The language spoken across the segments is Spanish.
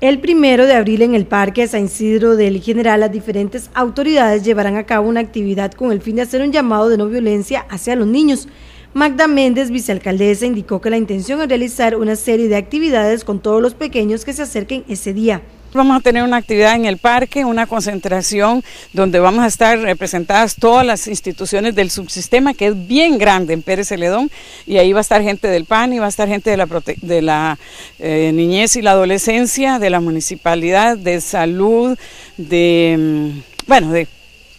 El primero de abril en el Parque San Isidro del General, las diferentes autoridades llevarán a cabo una actividad con el fin de hacer un llamado de no violencia hacia los niños. Magda Méndez, vicealcaldesa, indicó que la intención es realizar una serie de actividades con todos los pequeños que se acerquen ese día. Vamos a tener una actividad en el parque, una concentración donde vamos a estar representadas todas las instituciones del subsistema, que es bien grande en Pérez Celedón, y ahí va a estar gente del PAN y va a estar gente de la, de la eh, niñez y la adolescencia, de la municipalidad, de salud, de, mm, bueno, de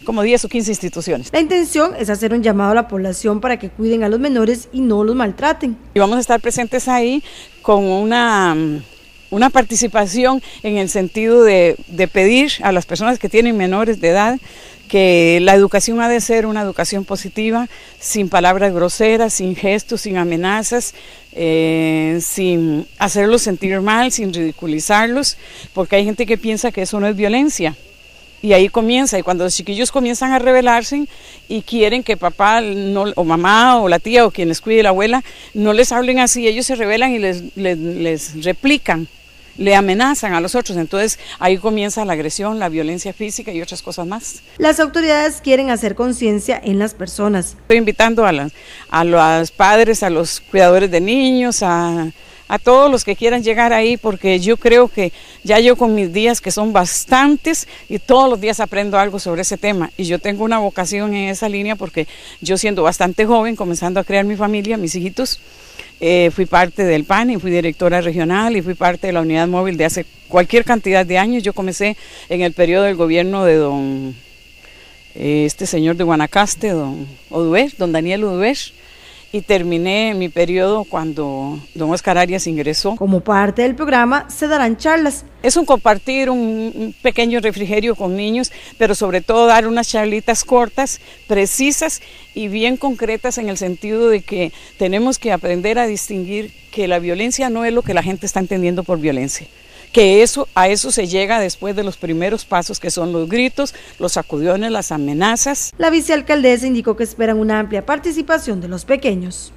como 10 o 15 instituciones. La intención es hacer un llamado a la población para que cuiden a los menores y no los maltraten. Y vamos a estar presentes ahí con una mm, participación en el sentido de, de pedir a las personas que tienen menores de edad que la educación ha de ser una educación positiva, sin palabras groseras, sin gestos, sin amenazas, eh, sin hacerlos sentir mal, sin ridiculizarlos, porque hay gente que piensa que eso no es violencia. Y ahí comienza, y cuando los chiquillos comienzan a rebelarse y quieren que papá no, o mamá o la tía o quien les cuide la abuela no les hablen así, ellos se rebelan y les, les replican le amenazan a los otros. Entonces ahí comienza la agresión, la violencia física y otras cosas más. Las autoridades quieren hacer conciencia en las personas. Estoy invitando a, a los padres, a los cuidadores de niños, a a todos los que quieran llegar ahí porque yo creo que ya yo con mis días que son bastantes y todos los días aprendo algo sobre ese tema y yo tengo una vocación en esa línea porque yo siendo bastante joven, comenzando a crear mi familia, mis hijitos, eh, fui parte del PAN y fui directora regional y fui parte de la unidad móvil de hace cualquier cantidad de años. Yo comencé en el periodo del gobierno de don eh, este señor de Guanacaste, don Oduber, don Daniel Oduber y terminé mi periodo cuando don Oscar Arias ingresó. Como parte del programa se darán charlas. Es un compartir un pequeño refrigerio con niños, pero sobre todo dar unas charlitas cortas, precisas y bien concretas en el sentido de que tenemos que aprender a distinguir que la violencia no es lo que la gente está entendiendo por violencia que eso, a eso se llega después de los primeros pasos que son los gritos, los sacudiones, las amenazas. La vicealcaldesa indicó que esperan una amplia participación de los pequeños.